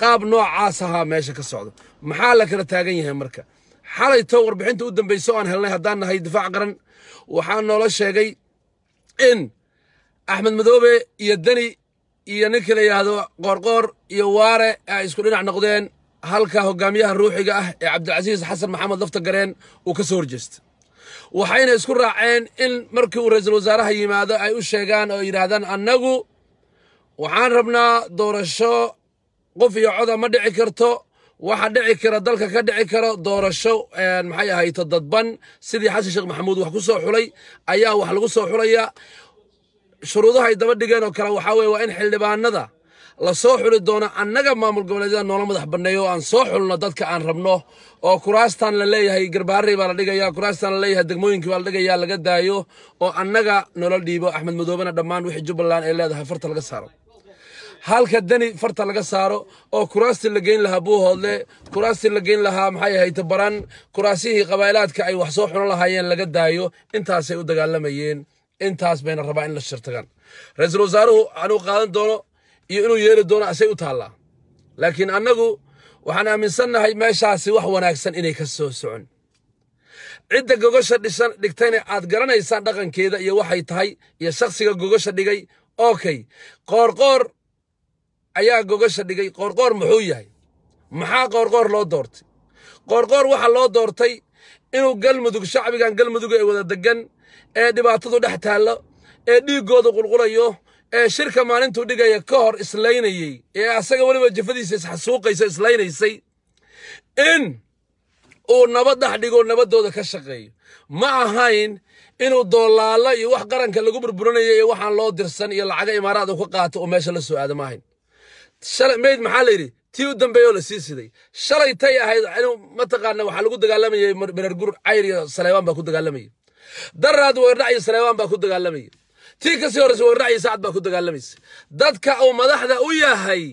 qaab noocaas ahaa meesha ka socda maxaa la kala taagan yahay marka xalayto warbixinta u dambaysa oaan helnay haddaan nahay difaac qaran waxaa noola sheegay in axmed madoobe iyo deni iyo ninkii la yidhaahdo qoorqoor iyo waare ay isku dhinac noqdeen halka hogaamiyaha ruuxiga ah ee cabdilcasiis xasan maxamed lafta gareen uu ka soo horjeesta waxayna isku raaceen in markii uu ra-iisul wasaaraha yimaado ay u sheegaan oo yidhaahdaan annagu waxaan rabnaa doorasho qof iyo coda ma dhici karto waxa dhici kara dalka ka dhici karo doorasho maxay ahayto dadban sidii xasan sheekh maxamuud wax ku soo xulay ayaa wax lagu soo xulaya shuruudahay daba dhigeen oo kale waxaa weye waa in xildhibaanada la soo xuli doono annaga maamul goboleedyada noola madax banneeyo oo aan soo xulno dadka aan rabno oo kuraastan la leeyahay garbaharey baa la dhigaya kuraastan la leeyahay degmooyinkii baa la dhigaya laga daayo oo annaga noola dhiibo axmed madoobena dhammaan wixii jubbaland ay leedahay farta laga saaro halka dani farta laga saaro oo kuraastii la geyn lahaa buuhoodle kuraastii la geyn lahaa maxay ahayd baran kuraasihii qabaa'ilaadka ay wax soo xuno lahaayeen laga daayo intaasay u dagaalamayeen intaas bayna rabaa in la shirtagaan ra-iisul wasaaruhu anuu qaadan doono iyo inuu yeeli doono asay u taallaa laakiin annagu waxaan aaminsannahay meeshaasi wax wanaagsan inay ka soo socon cidda gogosha dhisan dhigtayna aad garanaysaan dhaqankeeda iyo waxay tahay iyo shakhsiga gogasha dhigay okay qoorqoor ayaa gogasha dhigay qoorqoor muxuu yahay maxaa qoorqoor loo doortay qoorqoor waxaa loo doortay inuu galmudug shacbigan galmuduga ee wada deggan ee dhibaatadu dhex taallo ee dhiiggooda qulqulayo ee shirka maalintuu dhigaya ka hor islaynayey ee asaga weliba jafadiisa isxasuuqaysa islaynaysay in uu nabad dhex dhigo nabaddooda ka shaqeeyo ma ahayn inuu doolaalo iyo wax qaranka lagu burburinayo iyo waxaan loo dirsan iyo lacaga imaaraad uu ka qaato oo meesha la soo aado ma ahayn shalay mayd maxaa la yidhi tii u dambeeyoo la sii siday shalay tay ahayd mataqaana waxaa lagu dagaalamayey berargur cayr iyo saleebaan baa ku dagaalamayey daraad weerdhac iyo saleebaan baa ku dagaalamayay tii kasii horreysa weerdhac iyo sacad baa ku dagaalamaysa dadka uu madaxda u yahay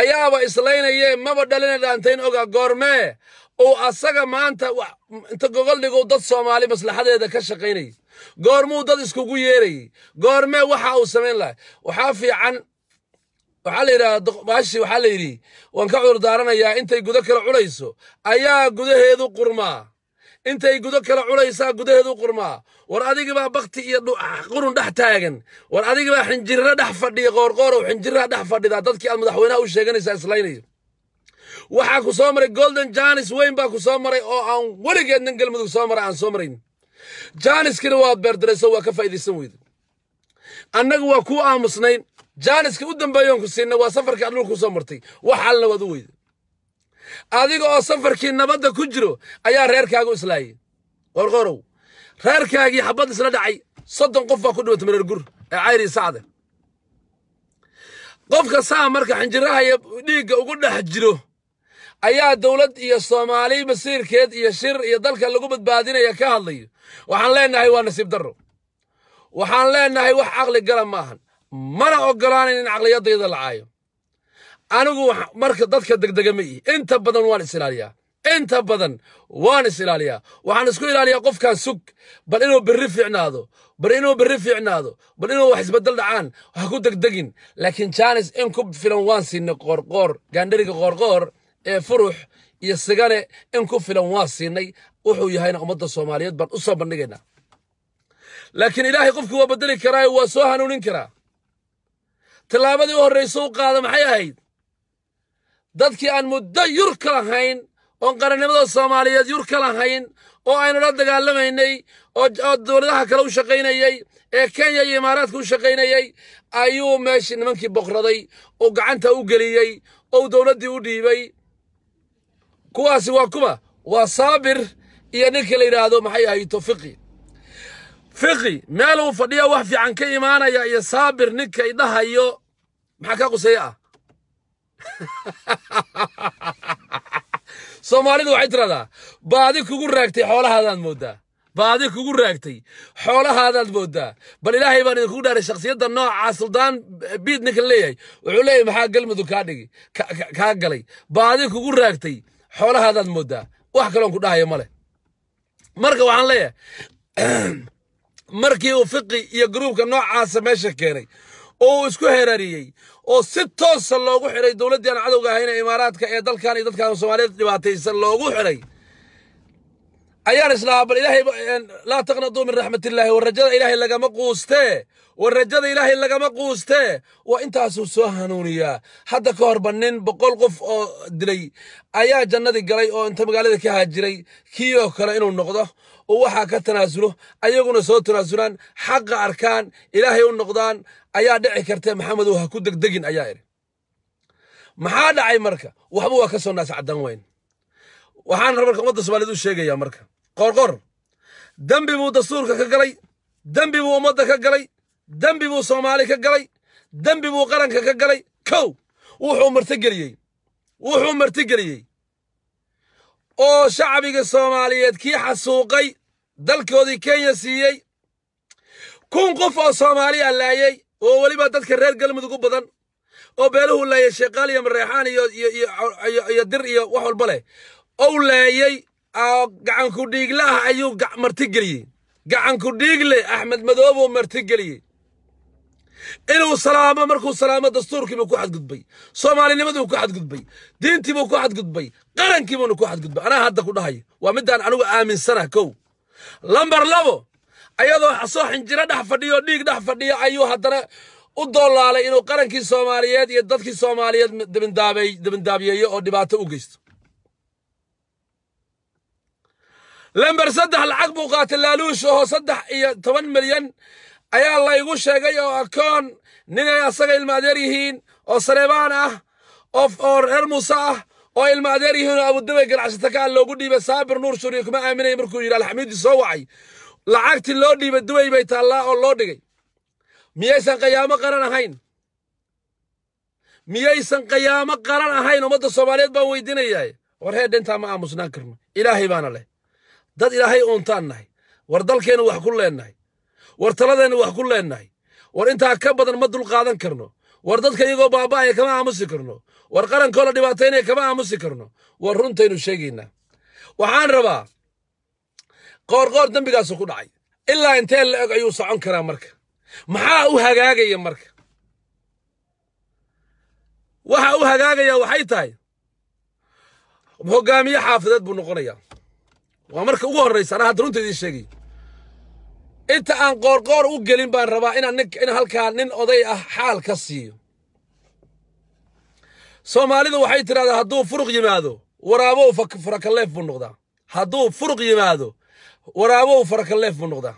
ayaaba islaynayee maba dhalina dhaantayn oga goormee uu asaga maanta inta gogol dad soomaali maslaxadeeda ka shaqaynayay goormuu dad iskugu yeerayay goormee waxa uu samayn lahay waxaa fiican waxaa la yidhahda maashi waxaa la yidhi waan ka cudur daaranayaa intay gudo kale culayso ayaa gudaheedu qurmaa intay gudo kale culaysaa gudaheedu qurmaa war adigibaa bakti iyo ah, qurun dhex taagan war adigibaa xinjirro dhex fadhiya qoorqoorow xinjiraha dhex fadhidaa dadkii aad madaxweynaha u sheeganaysaa islaynayo waxaa ku soo maray golden janis weyn baa ku soo maray oo aan weligeednan galmudug soo maray aan soo marayn jaaniskina waad beerdarayso waa ka faa'iidaysan weyde annaga waa kuu aamusnayn jaaniska u dambeeyoon ku siinna waa safarkii aad dhulku soo martay wax allna waad u weyda adiga oo safarkii nabadda ku jiro ayaa reerkaagu u islaayay qorqorow reerkaagii xabad isla dhacay soddon qofbaa ku dhawata mareer gur ee cayri sacde qofka saa marka xinjiraha iyo dhiigga ugu dhex jiro ayaa dawlad iyo soomaali masiirkeed iyo shir iyo dalka lagu badbaadinaya ka hadlay waxaan leenahay waa nasiib darro waxaan leenahay wax caqli gala ma ahan mana ogolaanan in caqliyadayda la caayo anigu marka dadka degdega ma ihi inta badan waan is ilaaliyaa inta badan waan is ilaaliyaa waxaan isku ilaaliyaa qofkaan sug bal inuu berri fiicnaado bal inuu berri fiicnaado bal inuu wax isbedel dhacaan wax ku degdegin laakiin jaanis in ku filan waan siinay qoorqoor gaandheriga qoorqoor ee furux iyo sigane in ku filan waan siinay wuxuu yahayna ummadda soomaaliyeed baan u soo bandhigaynaa laakiin ilaahay qofku waa beddeli karaa waa soo hanuunin karaa tillaabadii u horraysa u qaada maxay ahayd dadkii aan muddo yur ka lahayn oon qarannimada soomaaliyeed yur ka lahayn oo aynu la dagaalamaynay oo dowladaha kale u shaqaynayey ee kenya iyo imaaraadka u shaqaynayey ayuu meeshii nimankii boqraday oo gacanta u geliyey ou dowladdii u dhiibay kuwaasi waa kuwa waa saabir iyo ninkii la yidhaahdo maxay ahayto fiqi fiqi meel meeluu fadhiya wax fiican ka imaanaya iyo saabir ninka idhahayo maxaa kaa quseeya ah soomaalidu waxay tiradaa baadi kugu raagtay xoolahaadaad mooddaa baadi kugu raagtay xoolahaadaad mooddaa bal ilaahay baan idinkugu dhaaray shakhsiyadda nooca suldaan eh, biid ninka leeyahay wuxuu leeyahay maxaa galmudug kaa dhigi kaa galay baadi kugu raagtay xoolahaadaad mooddaa wax kaloon ku dhahaya male marka waxaan leeyahay markii uu fiqi iyo gruubka noocaasa meesha keenay oo uu isku heerariyey oo si toosa loogu xiray aan cadowga ahayn ee imaaraadka ee dalkan iyo dadkan soomaaliyeed dhibaataysan loogu xiray ayaan islahaa bal ilaahay laa taqnaduu min raxmatillaahi war rajada ilaahay lagama quustee war rajada ilaahay lagama quustee waa intaasuu soo hanuuniyaa hadda ka horba nin boqol qof oo dilay ayaa jannadii galay oo inta magaalada ka haajiray kii oo kale inuu noqdo oo waxaa ka tanaasulo ayaguna soo tanaasulaan xaqa arkaan ilaahay u noqdaan ayaa dhici karta maxamedow ha ku degdegin ayaa idhi maxaa dhacay marka waxba waa ka soo naas weyn waxaan marka ummadda soomaaliyed u sheegayaa marka qorqor dembi buu dastuurka ka galay dembi buu ummadda ka galay dembi buu soomaali ka galay dembi buu qaranka ka galay kow wuxuu martigeliyey wuxuu martigeliyey oo shacbiga soomaaliyeed kii xasuuqay dalkoodii kenya siiyey kun qof oo soomaaliya ah laayey oo weliba dadka reer galmudug u badan oo beeluhu laayay sheekaal iyo mareexaan iyo dir iyo wax walba leh ou laayey oo ah, gacanku dhiigle ah ayuu marti geliyey gacanku dhiigle axmed madoobuu marti geliyey inuu salaamo markuu salaamo dastuurkiibuu ku xadgudbay soomaalinimaduu ku xadgudbay diintiibuu ku xadgudbay qarankiibuuna ku xadgudbay anaa hadda ku dhahay waa midaan anigu aaminsana kow lambar labo ayadoo soo xinjiro dhex fadhiyo dhiig dhex fadhiyo ayuu haddana u doolaalay inuu qarankii soomaaliyeed iyo dadkii soomaaliyeed dabindaabeeyo oo dhibaato u geysto lamber saddex lacag buu qaatay laaluush ahoo saddex iyo toban milyan ayaa laygu sheegay oo akoon ninay asaga ilmaadeer yihiin oo sareebaan ah oo reer muuse ah oo ilma adeer yihiinoo abudabay ganacsata ka aan ah loogu dhiibay saabir nuur suriya kuma aaminaya markuu yidhi alxamiidi soo wacay lacagtii loo dhiibay dubay bay taallaa oo loo dhigay miyaysan qayaamo qaran ahayn miyaysan qayaamo qaran ahayn ummadda soomaaliyeed baan weydiinayaa war hee dhintaa ma aamusnaan karno ilaahay baana leh dad ilaahay uuntaan nahay war dalkeennu wax ku leennahay war taladeennu wax ku leennahay war intaa ka badan ma dulqaadan karno war dadka iyagoo baaba'aya kama aamusi karno war qaranko la dhibaataynaya kama aamusi karno war runtaynu sheegaynaa waxaan rabaa qoorqoor dembigaasu ku dhacay ilaa intee la eg ayuu socon karaa marka maxaa u hagaagaya marka waxa u hagaagaya waxay tahay hogaamiye xaafadeed buu noqonayaa waa marka ugu horraysa anaa hadda runtaydii idiin sheegay inta aan qoorqoor u gelin baan rabaa inaan nin in halkaa nin oday ah xaal ka siiyo soomaalidu waxay tidhahdaa hadduu furuq yimaado waraabow farakaleef buu noqdaa hadduu furuq yimaado waraabow farakaleef buu noqdaa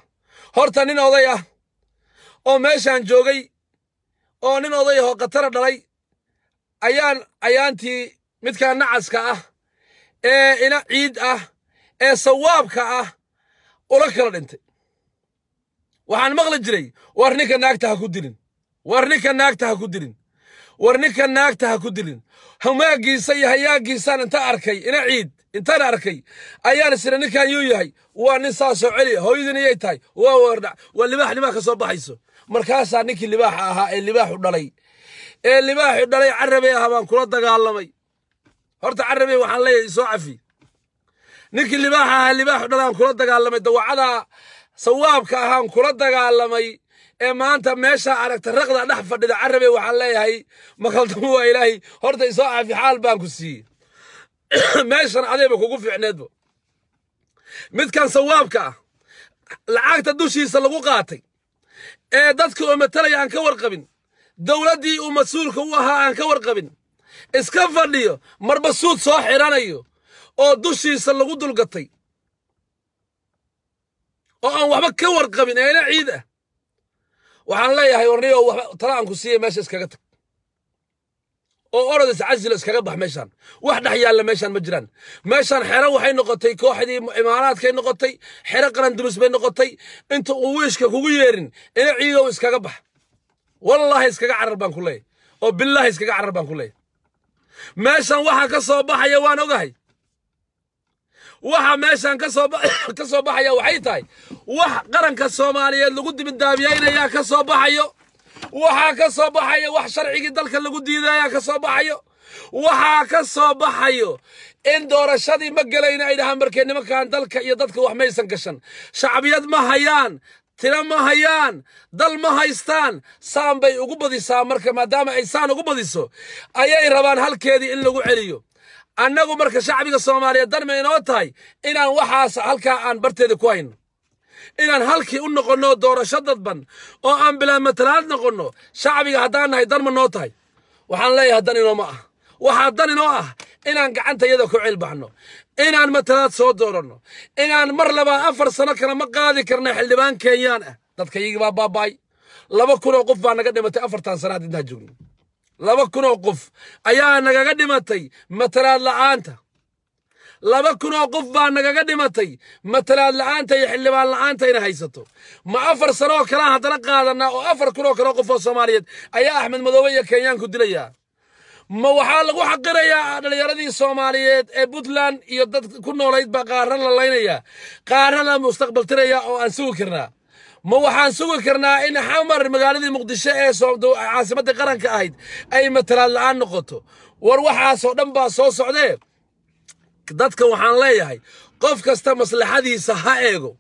horta nin oday ah oo meeshaan joogay oo nin oday ahoo khatara dhalay ayaan ayaantii midkaa nacaska ah ee ina ciid ah ee sawaabka ah ula kala dhintay waxaan maqli jiray war ninka naagta ha ku dirin war ninka naagta ha ku dirin war ninka naagta ha ku dilin hamaagiisa iyo hayaagiisaan inta arkay ina ciid intaan arkay ayaan isira ninkan yuu yahay waa nin saasoo celiya hooyadin iyay tahay waa wardhac waa libaax nimaa ka soo baxayso markaasaa ninkii libaaxa ahaa ee libaaxu dhalay ee libaaxu dhalay carabey ahaa baan kula dagaalamay horta carabey waxaan leeyahay isoo cafi ninkii libaaxa ahaa libaaxu dhalaan kula dagaalamay dawacadaa sawaabka ahaan kula dagaalamay ee maanta meeshaa aragta raqda dhex fadhida carabe waxaan leeyahay ma waa ilaahay horta isoo caafi xaal baan ku siiyey meeshan adeeba kugu fiicneedba midkan sawaabka ah lacagta dushiisa lagu qaatay ee dadka oo matalaya aan ka warqabin dowladdii uu mas-uulka u ahaa aan ka warqabin iska fadhiyo marba suud soo xidhanayo oo dushiisa lagu dulgatay oo aan waxba ka warqabin eena ciid ah waxaan leeyahay warniyo ku siiya meesha iskaga tag oo orodis casilo iskaga bax meeshaan wax dhex yaalla meeshaan ma jiraan meeshaan xero waxay noqotay kooxdii imaaraadkay noqotay xero qarandulis bay noqotay inta uu wiishka kugu yeerin ina ciidow iskaga bax wallaahi iskaga carar baan ku leeyahy oo bilaahi iskaga carar baan ku leeyahy meeshaan waxaa ka soo baxaya waan ogahay waxa meeshan ka soo baxaya waxay tahay wax qaranka soomaaliyeed lagu dibaddaabiyaynayaa ka soo baxayo waxaa ka soo baxayo wax sharcigii dalka lagu diidayaa ka soo baxayo waxaa ka soo baxayo in doorashadii ma gelayna ay dhahaan markee nimankan dalka iyo dadka wax maysan gashan shacbiyad ma hayaan tira ma hayaan dal ma haystaan saan bay ugu badisaa marka maadaama ay saan ugu badiso ayay rabaan halkeedii in lagu celiyo annagu marka shacbiga soomaaliya darma inoo tahay inaan waxaas halkaa aan barteeda ku hayno inaan halkii u noqonno doorasho dadban oo aan bilaa matalaad noqonno shacbiga haddaan nahay darma noo tahay waxaan leeyahay dan inoo ma ah waxaa dan inoo ah inaan gacanta iyada ku cilbaxno inaan matalaad soo dooranno inaan mar labaa afar sano kale ma qaadi karna xildhibaan kenyaan ah dadkayagii baa baaba'ay laba kun oo qof baa naga dhimatay afartan sanaad intaa joogno laba kun oo qof ayaa nagaga dhimatay matalaad la'aanta laba kun oo qof baa nagaga dhimatay matalaad la'aanta iyo xildhibaan la'aanta ina haysato ma afar sanooo kalaan haddana qaadanaa oo afar kunoo kaloo qof oo soomaaliyeed ayaa axmed madoobe iyo kenyaanku dilayaa ma waxaa lagu xaqirayaa dhallinyaradii soomaaliyeed ee puntland iyo dad ku noolaydba baa la laynayaa qaarra mustaqbal tirayaa oo aan sugi karnaa ma waxaan sugi karnaa in xamar magaaladii muqdisho ee caasimadda qaranka ahayd ay matalaan la'aan noqoto war waxaasoo dhan baa soo socdee dadka waxaan leeyahay qof kasta maslaxadiisa ha eego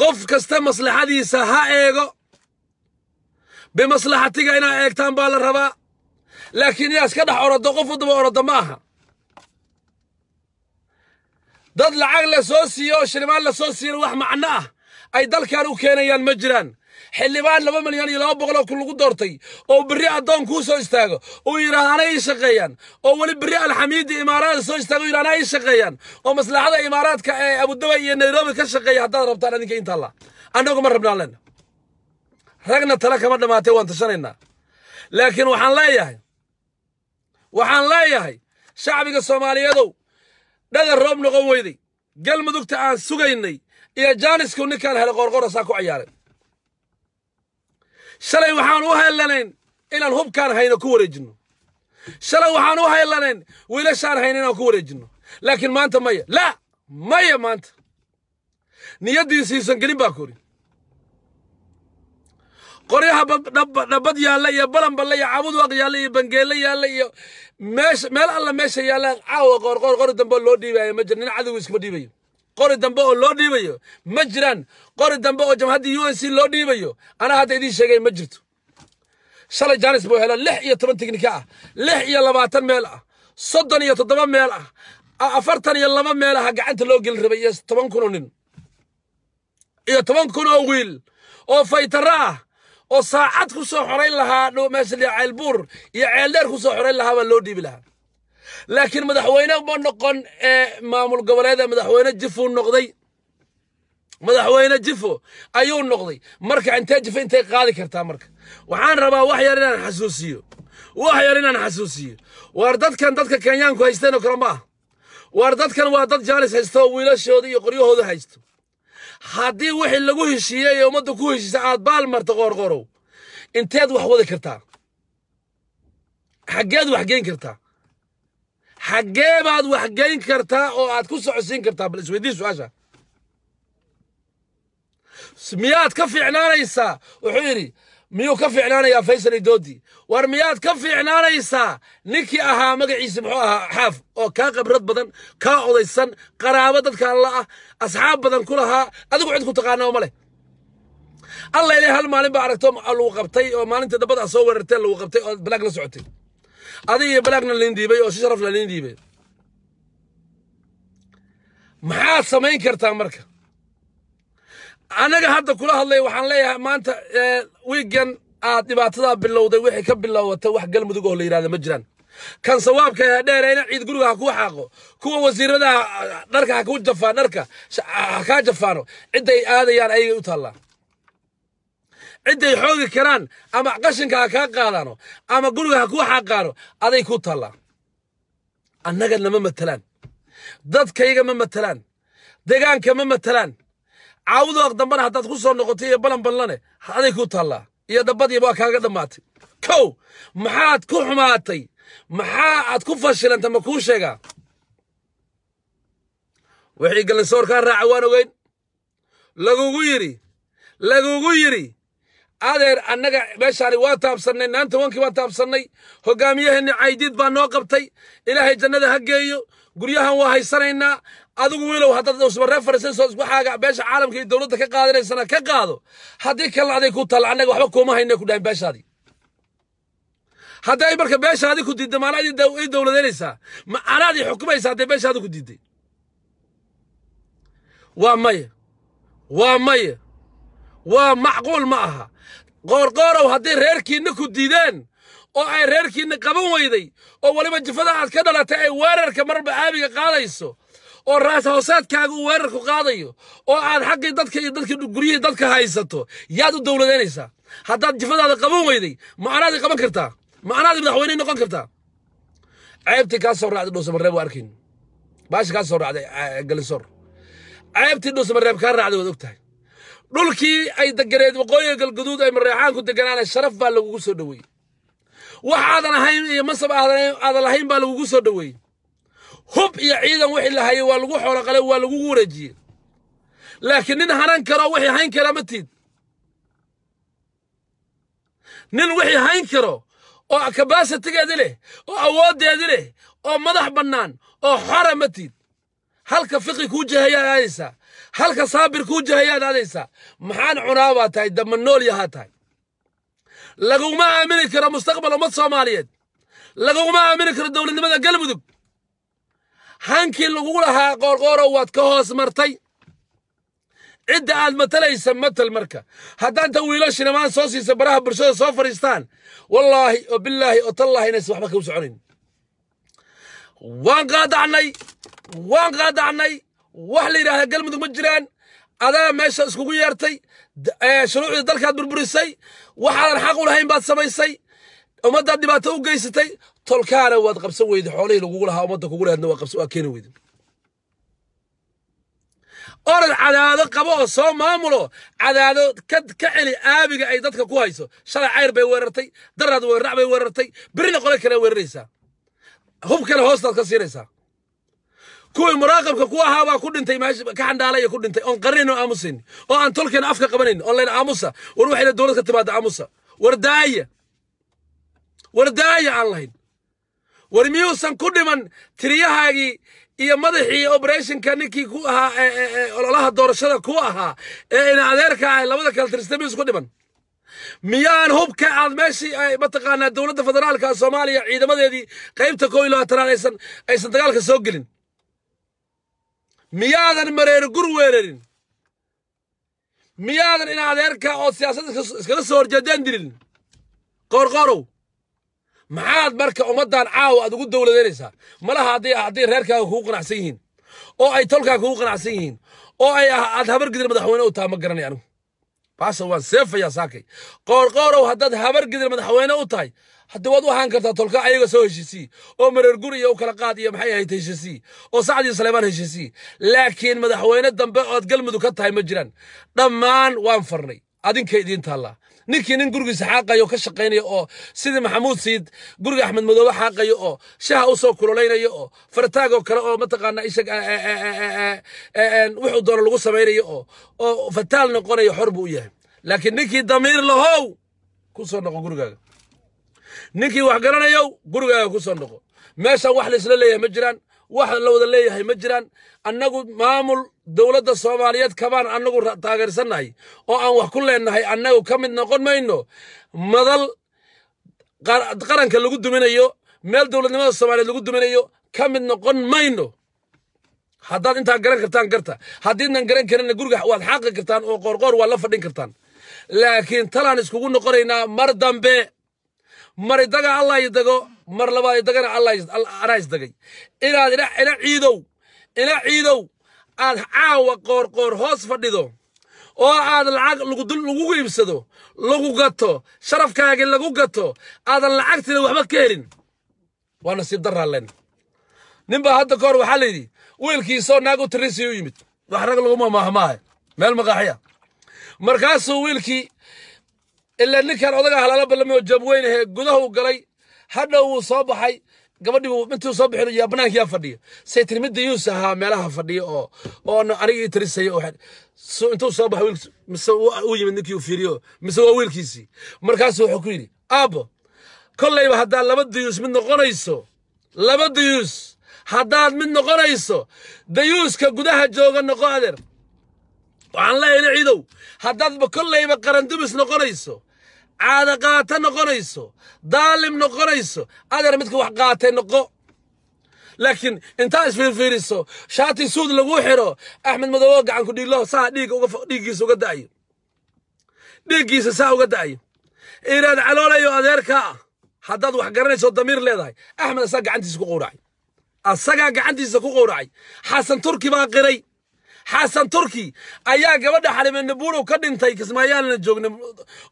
qof kasta maslaxadiisa ha eego bimaslaxatiga inaad eegtaan baa la rabaa laakiin inaa iska dhex orodo qof u daba orodo ma aha dad lacag la soo siiyo oo shilimaan la soo siiyana wax macno ah ay dalkan u keenayaan ma jiraan xildhibaan laba milyan iyo laba boqol oo kun lagu doortay oo berri addoon kuu soo istaago uu yidhaah anay ii shaqeeyaan oo weli berri alxamiidi imaaraad soo istaago u yidhah ana ii shaqeeyaan oo maslaxada imaaraadka ee abudaba iyo nairobi ka shaqeeya haddaad rabtaan adinka intaalla annagu ma rabnaan lena ragna tala kama dhammaatay waan tashanaynaa laakiin waxaan leeyahay waxaan leeyahay shacbiga soomaaliyeedow dhagar roob noqon weyday galmudugta aan sugaynay iyo jaanisku ninkaan helay qoorqora saa ku cayaaray shalay waxaan u heellanayn inaan hubkaan hayno ku wareejino shalay waxaan u heellanayn wiilashaan hayno inaan ku wareejino laakiin maanta maya laa maya maanta niyaddiisiisan gelin baa ku uri qoryaha dhabbad yaalla iyo balanballe iyo cabud yaalla iyo bangeello yaalla iyo meesha meel alla meesha yaalla caawa qoorqoor qori dambe loo dhiibayo ma jir nin cadowgiiskama dhiibayo qori dambe oo loo dhiibayo ma jiraan qori dambe oo jamhadda u n c loo dhiibayo anaa hadda idiin sheegay ma jirto shalay jaanis buu helo lix iyo toban tiknika ah lix iyo labaatan meel ah soddon iyo toddoba meel ah afartan iyo laba meel meelaha gacanta loo geli rabay iyo toban kun oo nin iyo toban kun oo wiil oo faytaro ah oo saacad ku soo xorayn lahaa meesha ceelbuur iyo ceeldheer ku soo xorayn lahaa baa loo dhiibi lahaa laakiin madaxweyne ma noqon eh, maamul goboleeda madaxweyne jifu noqday madaxweyne jifo ayuu noqday marka intee jifo intay qaadi kartaa marka waxaan rabaa wax yar inaan xasuusiyo wax yar inaan xasuusiyo waar dadkan dadka kenyaanku haysteeno kale ma ah waar dadkan waa dad jaalis haysto wiilashooda iyo qoryahooda haysto haddii wixii lagu heshiiyey ee ummadda ku heshiisa aad baal marto qoorqorow inteed wax wadi kartaa xaggeed wax geen kartaa xaggee baad wax waxgeyn kartaa oo aad ku socosiin kartaa bal isweydii su-aasha miyaad ka fiicnaanaysaa wuxuu yidhi miyuu ka fiicnaanayaa faysali idoodi war miyaad ka fiicnaanaysaa ninkii ahaa magaciisi muxuu ahaa xaaf oo kaa khibrad badan kaa odaysan qaraabo dadkaan la ah asxaab badan ku lahaa adigu cid ku taqaanaa ma leh alla ilay hal maalin baa aragto lagu qabtay oo maalinta dambada soo weerarteen lagu qabtay oo balaag la socotay adig iyo balaagna lain diibay oo si sharaf lalain diibay maxaad samayn kartaa marka anaga hadda kula hadlay waxaan leeyahay maanta wiiggan aad dhibaatadaa bilowday wixii ka bilowata wax galmudug oo la yihahda ma jiraan kan sawaabka ah dheereyna ciid guriga ha kuu xaaqo kuwa wasiiradaha dharka ha kuu jafaan dharka ha kaa jafaano cidday aadayaan ayagay u taallaa cidday xoogi karaan ama qashinka ha kaa qaadano ama guriga ha kuu xaqaano aday ku tallaa annaga nama matalaan dadkayga ma matelaan degaanka ma matelaan caawudu aqdambana haddaad ku soo noqotay iyo balan eh, aday ku tallaa iyo dhabbadiiba waa kaaga dhammaatay kow maxaad ku xumaatay maxaa aad ku fashilantay ma kuu sheegaa wixii galinsoorkaa raaca waan ogeyn lagugu yidhi lagugu yidhi adeer annaga meeshaani waa taabsannay naanta wankii waa taabsannay hogaamiyaheenni caydiid baa noo qabtay ilaahay jannada ha geeyo guryahan waa haysanaynaa adigu wiilow haddaad usba references isku xaaga beesha caalamka iyo dowladda ka qaadanaysana ka qaado haddii kalena aday ku taalla annaga waxba kuuma hayna ku dhahin beeshaadii hadday marka beeshaadi ku diidda maanaa ii dowladaynaysaa ma anaad ii hadday beeshaadi ku diidday waa maya waa maya waa macquul ma aha qoorqoorow haddii reerkiinna ku diideen oo ay reerkiinna qaban weyday oo weliba jifada aad ka dhalatay ay weerarka marba aabiga qaadayso oo raashoosaadkaaga uu weerarku qaadayo oo aad xaqii dadka iyo dadka guryihii dadka haysato yaad u dowladeynaysaa haddaad jifadaada qaban weyday macnaadi qaban kartaa macnaadi madaxweyney noqon kartaa ceebtii kaa soo raacday dhuusamareeb waa arkayn baashi kaa soo raacday galisoor ceebtii dhuusamareeb kaa raacday waad og tahay dhulkii ay deganeed waqooyiga galgaduud ay mareexaanku deganaana sharaf baa lagugu soo dhoweeyey wax aadan ahayn iyo masab aadan lahayn baa lagugu soo dhoweeyey hub iyo ciidan wixii la waa lagu xooloqalay waa lagugu wareejiyey laakiin nin hanan karo wixii hayn kara ma tiid nin wixii hayn karo oo kabasitigeedi leh oo awooddeedi leh oo madax bannaan oo xora ma tiid halka fiqi kuu jahaya aadaysaa halka saabir kuu jahayaad aadaysaa maxaan cunaa baa tahay damba nool yahaa tahay laguma aamini karo mustaqbal ummad soomaaliyeed laguma aamini karo dowladnimada galmudug hankii lagugu lahaa qoorqoorow waad ka hoos martay cidda aad matalaysa matal marka haddaanta ta wiilashina maan soo siisa baraha bulshada soo fadhiistaan wallaahi oo bilaahi oo tallaahi inaysan waxba kuu soconin waan qaadacnay waan qaadacnay wax la yidhaahda galmudug ma jiraan adaa meesha iskugu yeertay shuruucdii dalkaad burburisay waxaadan xaq u lahayn baad samaysay ummaddaad dhibaato u geysatay tolkaana waad qabsan weyda xoolihii lagugu lahaa ummadda kugu leedna waa keeni weyda orod cadaado qabo oo soo maamulo cadaado ka ka celi aabiga ay dadka ku hayso shalay cayr bay weerartay daraad weerrac bay weerartay berina qole kale weeraraysaa hub kale hoostaad ka siinaysaa kuwii muraaqabka ku ahaa baa ku dhintay ka xandhaalaya ku dhintay oon oo aamusayn oo aan tolkeena afka qabanayn oon layn aamusa war waxayna dowlad ka timaada aamusa war daaya war daaya aan lahayn war miyuusan ku dhiman tiriyahaagii iyo madaxii obereshinka ninkii ku ahaa ololaha doorashada ku ahaa ee ina adeerka ahay labada kale tirista miyuusan ku dhiman miyaan hubka aad meeshii mataqaanaa dowladda federaalka soomaaliya ciidamadeedii qaybta koo iyo labaatanaad aysan aysan dagaalka soo gelin miyaadan mareer gur weerarin miyaadan ina adeerka ood siyaasadda iskaga soo horjeedaan dilin qoorqoorow maxaad marka ummaddan caawa aad ugu dowladaynaysaa malaha hadday reerkaaga kugu qanacsan yihiin oo ay tolkaaga kugu qanacsan yihiin oo ay ah, aad habargidir madaxweyne u tahay ma garanay anigu baasa waan seefayaa saakay qoorqoorow haddaad habargidir madaxweyne u tahay haddii waad u ahaan kartaa tolka ayaga soo heshiisii oo mareer guriya u kala qaad iyo maxay ahayd heshiisii oo sacdiyo saleymaan heshiisii laakiin madaxweyne dambe ood galmudug ka tahay ma jiraan dhammaan waan farnay adinka idiin taallaa ninkii nin gurigiisa xaaqayo ka shaqaynaya oo sidii maxamuud siid guriga axmed madoobe xaaqayo oo shaha u soo kululaynaya oo fartaagoo kale oo mataqaanaa ishag wuxuu doono lagu samaynaya oo oo fataal noqonayo xor buu u yahay laakiin ninkii damiir lahow ku soo noqo gurigaaga ninkii wax garanayow gurigaaga ku soo noqo meeshan wax laisla leeyahay ma jiraan wax la wada leeyahay ma jiraan annagu maamul dowladda soomaaliyeed kabaan annagu taageersannahay oo aan wax ku leenahay annagu ka mid noqon mayno madal qaranka lagu duminayo meel dowladnimada soomaaliyeed lagu duminayo ka mid noqon mayno haddaad intaa garan kartaan garta haddiidnan garan karinna guriga waad xaaqi kartaan oo qoorqoor waad la fadhin kartaan laakiin talaan iskugu noqonaynaa mar dambe mar idaga allah idago mar labaad idagana anaa inaad ina ciidow ina ciidow aad caawa qoorqoor hoos fadhido oo aad lacag lagugu iibsado lagu gato sharafkaagii lagu gato aadan lacagtina waxba ka helin waa nasiib daraaleen ninbaa hadda kahor waxaa layidhi wiilkiisoo naag u tirisii u yimid wax rag laguma maahmaaha meel maqaaxiya markaasuu wiilkii ilaa ninkan odagaha halaala ballamay oo jabweynehe gudahuu galay hadhow wuu soo baxay gabadhii intuu soo bixin yaa bannaankiyaa fadhiya say tiri yuus ahaa meelaha fadhiya oo oo anigii itarisaya oo intuu soo baxay wiilkiis mise u yimid ninkii uu fiiriyo mise waa wiilkiisii markaasu wuxuu ku yidhi aabbo kollayba haddaad laba dayuus mid noqonayso laba dayuus haddaad mid noqonayso dayuuska gudaha jooga noqo adeer waxaan leeyahay ciidow haddaadba kollayba qarandubis noqonayso caada qaato noqonayso daalim noqonayso adeer midka wax qaatay noqo laakiin intaa isfiirfiiriso shaati suud lagu xiro axmed madoobo gacanku dhiiglaho saa dhiiggiisa uga da'ayo dhiiggiisa saa uga da'ayo iraad caloolayo adeerka ah haddaad wax garanayso damiir leedahay axmed asaa gacantiisa ku qowracay asagaa gacantiisa ku qowracay xasan turki baa qiray xasan turki ayaa gabadha xalimedna buulow ka dhintay kismaayaalna joogna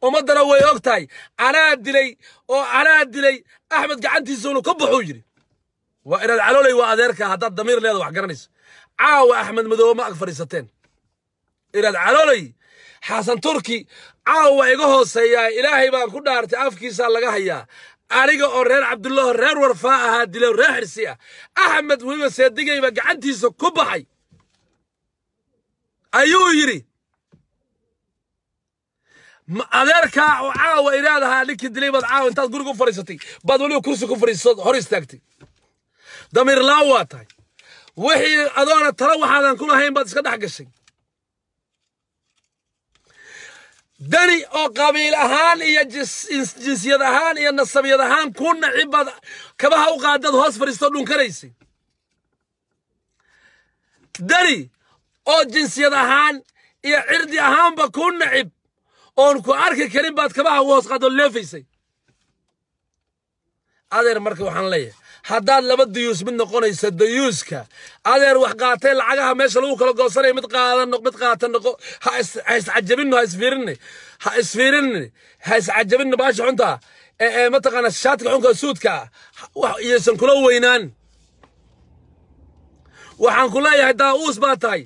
ummaddana way og tahay anaa dilay oo anaa dilay axmed gacantiisuunu ka baxuu yidhi waa inaad calooley waa adeerka haddaad damiir leeda wax garanayso caawa axmed madoobe ma ag fadhiisateen inaad calooley xasan turki caawa iga hooseeyaa ilaahay baan ku dhaartay afkiisaa laga hayaa aniga oo reer cabdullaaho reer warfaa ahaa dilo reer xirsi ah axmed weliba seedigayba gacantiisa ku baxay ayuu yidhi adeerkaa oo caawa idhaadahaa ninkii dilay baad caawa intaad guriga u fadhiisatay baad weliba kursi ku fadhiisad hor istaagtay damiir laa waa tahay wixii adoona talo waxaadan ku lahayn baad iska dhex gashay dani oo qabiil ahaan iyo jinsiyad ahaan iyo nasabiyad ahaan ku nacib baad kabaha u qaadaad hoos fadhiistoo dhunkanaysay dani oo jinsiyad ahaan iyo cirdi ahaanba ku nacib oon ku arki karin baad kabaha qaadoo leefaysay adeer marka waxaan leeyahay haddaad laba dayuus mid noqonaysa dayuuska adeer wax qaatee lacagaha meesha lagu kala goosanaya mid qaadan mid qaata noqo ha is ha iscajabinno ha isfiirinne ha iscajabinno baasha xuntaa ee mataqaana shaadka xunka suudka wax iyaysan kula weynaan waxaan ku leeyahay daa uus baa tahay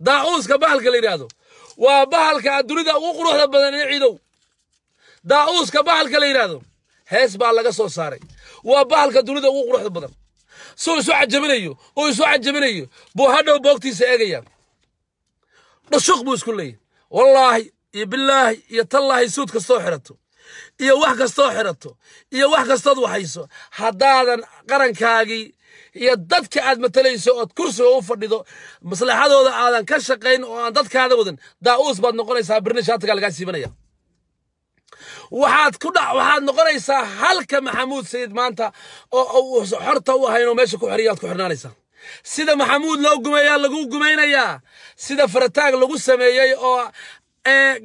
daacuuska bahalka la yidhaahdo waa bahalka dunida ugu quruxda badan ee ciidow daacuuska bahalka la yidhaahdo hees baa laga soo saaray waa bahalka dunida ugu quruxda badan suu isu cajabinayo uu isu cajabinayo buu hadhow boogtiisa eegaya dhushuq buu isku leeyahy wallaahi iyo bilaahi iyo tallaahi suud kastoo xirato iyo wax kastoo xirato iyo wax kastood waxayso haddaadan qarankaagii iyo dadka aad matalayso ood kursiga u fadhido maslaxadooda aadan ka shaqayn oo aan dadkaada wadan daa'uus baad noqonaysaa birna shaatigaa lagaa siibanaya waxaad ku dha waxaad noqonaysaa halka maxamuud sayid maanta oo xorta u ahayn oo meesha ku xoriyaad ku xirnaanaysaa sida maxamuud loo gumeeyaa lagu gumaynayaa sida farataag lagu sameeyey oo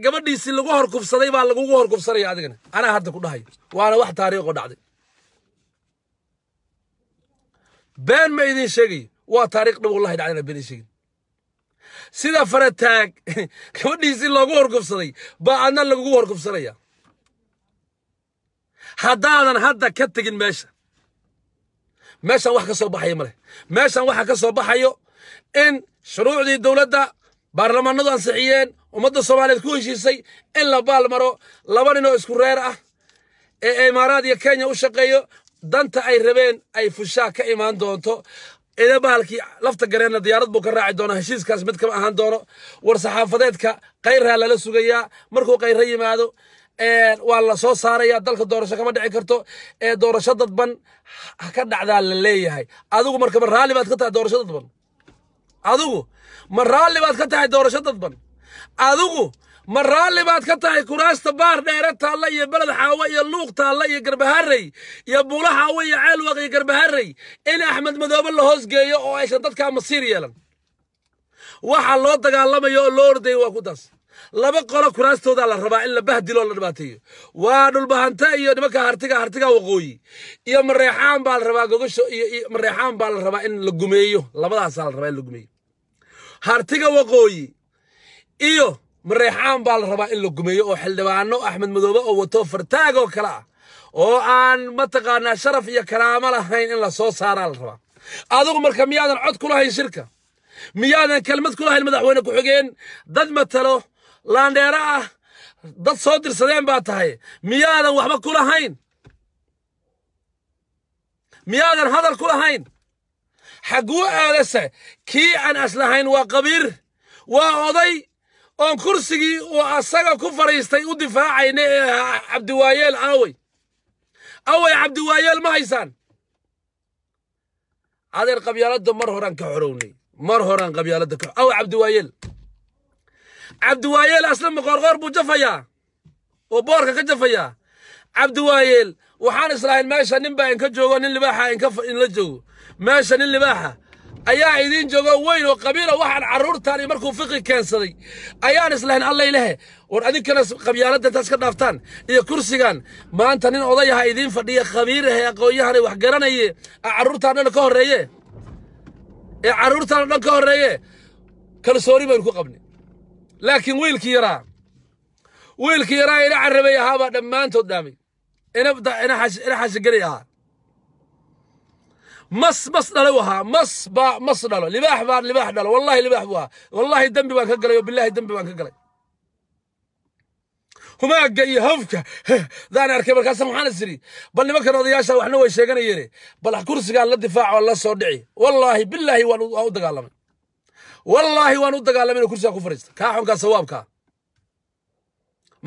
gabadhiisii lagu horkufsaday baa lagugu horkufsanaya adigana anaa hadda ku dhahay waana wax taariikhoo dhacday been ma idin sheegayo waa taariikh dhab wallahi dhacdana been sheegin sida farataag gabadhiisii loogu horgubsaday baa adna lagugu horgubsanaya haddaadan hadda ka tegin meesha meeshaan wax ka soo baxaya maleh leh meeshaan waxaa ka soo baxayo in shuruucdii dowladda baarlamaanadu ansixiyeen ummadda soomaaliyeed ku heshiisay in la baalmaro laba ninoo isku reer ah ee imaaraad iyo kenya u shaqeeyo danta ay rabeen ay fushaa ka imaan doonto ida bahalkii lafta gareenna diyaarad buu ka raaci doona heshiiskaas mid kama ahaan doono war saxaafadeedka kayraha lala sugayaa markuu kayra yimaado waa la soo saarayaa dalka doorasho kama dhici karto ee doorasho dadban ka dhacdaa la leeyahay adugu marka ma raalli baad ka tahay doorasho dadban adigu ma raalli baad ka tahay doorasho dadban adigu ma raalli baad ka tahay kuraasta baar dheere taalla iyo beled xaawe iyo luuq taalla iyo garbaharey iyo buula xaawo iyo ceelwaq iyo garbaharey in axmed madoobe la hoosgeeyo oo aysan dadkaa masiir yeelan waxaa loo dagaalamayo oo loo ordaya waa kudaas laba qolo kuraastoodaa la rabaa in la bahdiloo la dhibaateeyo waa dhulbahante iyo nimanka hartiga hartiga waqooyi iyo mareexaan baa la rabaa gogasho iyo mareexaan baa la rabaa in la gumeeyo labadaasaa la rabaa in la gumeeyo hartiga waqooyi iyo mareexaan baa la rabaa in la gumeeyo oo xildhibaano axmed madoobe oo wato fartaag oo kale ah oo aan mataqaanaa sharaf iyo karaamo lahayn in la soo saaraa la rabaa adigu marka miyaadan cod ku lahayn shirka miyaadan kelmad ku lahayn madaxweyne ku-xigeen dad matalo laandheero ah dad soo dirsadeen baa tahay miyaadan waxba ku lahayn miyaadan hadal ku lahayn xagguu aadase kii aan aslahayn waa qabiir waa oday oon kursigii uu asaga ku fadhiistay u difaacayna ee eh, ahaa cabdiwaayeel aaway awey cabdiwaayeel ma haysaan adeer qabyaaladda mar horaan ka xorownay mar horaan qabyaaladda ka awey cabdiwaayeel cabdiwaayeel asna maqoorqoor buu jafayaa oo boorka ka jafayaa cabdiwaayeel waxaan islahayn meesha nin baa inka joogo nin libaaxa inla joogo meesha nin libaaxa ayaa idiin joogo weyn oo qabiila waxaan carruurtaani markuu fiqi keensaday ayaan islahayn allailahe war adinkana qabyaaladda intaas ka dhaaftaan iyo kursigan maanta nin odayaha idiin fadhiya khabiirahe aqoon-yahane wax garanaye ee dhan ka horreeye ee carruurtaan dhan ka horreeye kalsooni baynu ku qabnay laakiin wiilkii yaraa wiilkii yaraa ina carrabay ahaabaa dhammaantood dhaamay ina xashigelay ahaa mas mas dhalo u ahaa mas ba mas dhalo libaax baa libaax dhalo wallahi libaax buu ahaa wallahi dembi baan ka galay oo billahi dembi baan ka galay humaagga iyo hafka daan arkay markaasa waxaan is iri bal nimankan odayaasha waxna way sheeganayeene bal ah kursigaan la difaac la soo dhici wallaahi billaahi waan u dagaalamay wallaahi waan u dagaalamay inuu kursigaa ku fadhiista kaa xunkaa sawaabkaa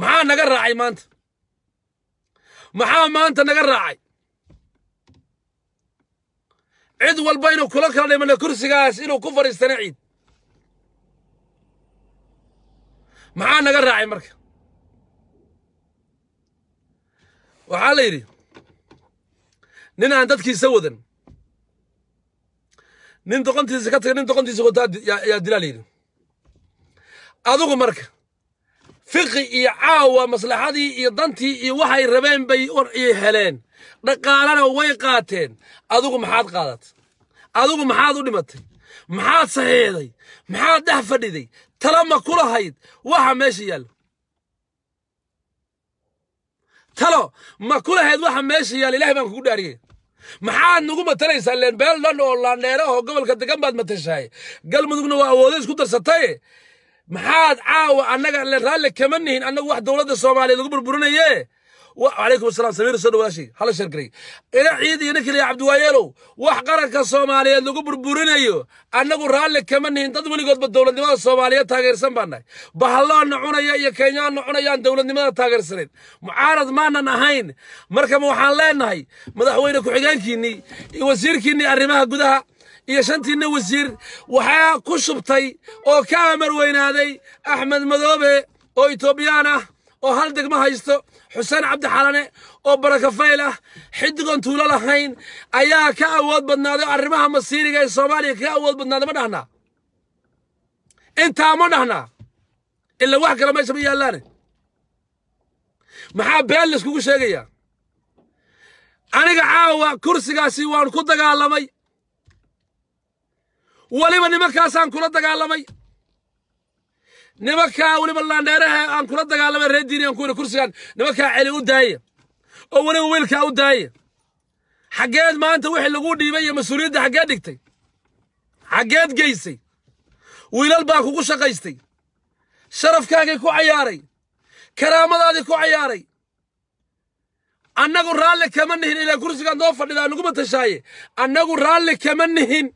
maxaa naga raacay maanta maxaa maanta naga raacay cid walba inuu kula kala dhimana kursigaas inuu ku fadhiistana ciid maxaa naga raacay marka waxaa la yidhi nin aan dadkiisa wadan nin doqontiisa ka taga nin doqontiisa wataa yaa dilaa la yidhi adigu marka fiqi iyo caawa maslaxadii iyo dantii iyo waxay rabeen bay warciy heleen dhaqaalana way qaateen adugu maxaad qaadatay adugu maxaad u dhimatay maxaad saxiixday maxaad dhex fadhiday tala ma kulahayd waxa meesha yaalla talo ma kulahayd waxa meesha yaalla ilahay baan kugu dhaariyey maxaad nagu matalaysaa leen beel dhan oo laandheera oo gobolka degan baad matashahay galmudugna waa awoode isku darsataye maxaad caawa annaga le raalli kama nihin annagu wax dowladda soomaaliyeed lagu burburinaye calaykum asalaam samiir soo dhawaashay hala shargaray ina ciid iyo ninkii leeyahay cabdiwaayeelow wax qaranka soomaaliyeed lagu burburinayo annagu raalli kama nihin dad weligoodba dowladnimada soomaaliyeed taageersan baan nahay bahallaanna cunaya iyo kenyaanna cunayaan dowladnimada taageersaneed mucaarad maanan ahayn markama waxaan leenahay madaxweyne ku-xigeenkiinnii iyo wasiirkiinnii arrimaha gudaha iyo shantiinna wasiir waxaa ku shubtay oo ka amar weynaaday axmed madoobe oo itoobiyaan ah oo hal degmo haysto xuseen cabdixalane oo barakafayl ah xiddigoon tuulo lahayn ayaa ka awood badnaaday arrimaha masiiriga ee soomaaliya ka awood badnaaday ma dhahnaa intaa ma dhahnaa ila wax kale meesha ma yaallaane maxaa beel laiskugu sheegayaa aniga caawa kursigaasi waan ku dagaalamay waliba nimankaasaan kula dagaalamay nimankaa weliba laandheeraha aan kula dagaalamay reer diiniyan kuwina kursigaan nimankaa celi u daaya oo weliba wiilkaa u daaya xaggeed maanta wixii laguu dhiibay iyo mas-uuliyadda xaggeed dhigtay xaggeed geysay wiilal baa kugu shaqaystay sharafkaagii ku cayaaray karaamadaadii ku cayaaray annagu raalli kama nihin ilaa kursigaan noo fadhidaa nuguma tashaaye annagu raalli kama nihin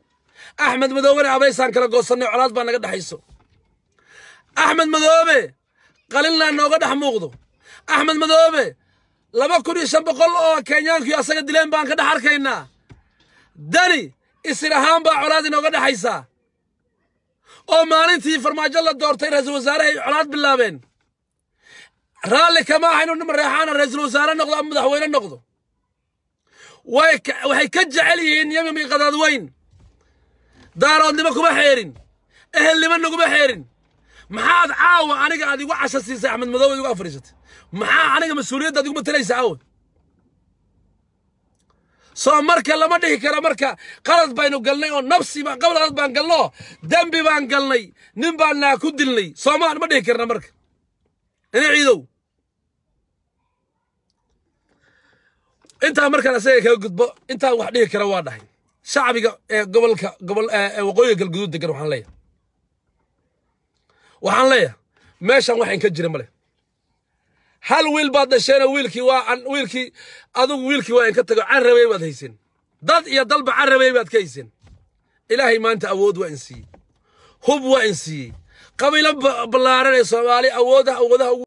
axmed madoobena abaysaan kala goosanay colaad baa naga dhexayso axmed madoobe qalilnaa nooga dhex muuqdo axmed madoobe laba kun iyo shan boqol oo kenyaankuyo asaga dileen baan ka dhex arkaynaa dani isir ahaan baa colaad inooga dhexaysaa oo maalintii farmaajo la doortay ra-iisul wasaarehay colaad bilaabeen raalli kama aha inuu reexaana ra-iisul wasaare noqdo ama madaxweyne noqdo waxay ka jecel yihiin yamimi weyn daaroodnimo kuma xeerin ehelnimo naguma xeerin maxaad caawa aniga aad igu casha siisay axmed madow igu afariisatay maxaa aniga mas-uuliyaddaad igu matalaysa caawa soo marka lama dhihi karo marka qalad baynu galnay oo nabsi qalad baan galnoo dembi baan galnay nin baan naa ku dilnay soomaa ma dhihi karna marka ina ciidow intaa markaan asaga kaga gudbo intaan wax dhihi kara waa dhahay shacbiga ee gobolka gobol waqooyiga galguduud degan waxaan leeyahay waxaan leeyahay meeshan waxaan ka jira male hal wiil baad dhasheena wiilkii waa wiilkii adugu wiilkii waa in ka tago carabey baad hayseen dad iyo dalba carabey baad ka hayseen ilaahay maanta awood waa in siiyey hub waa in siiyey qabiilo ballaaran ee soomaali awoodaha awoodaha ugu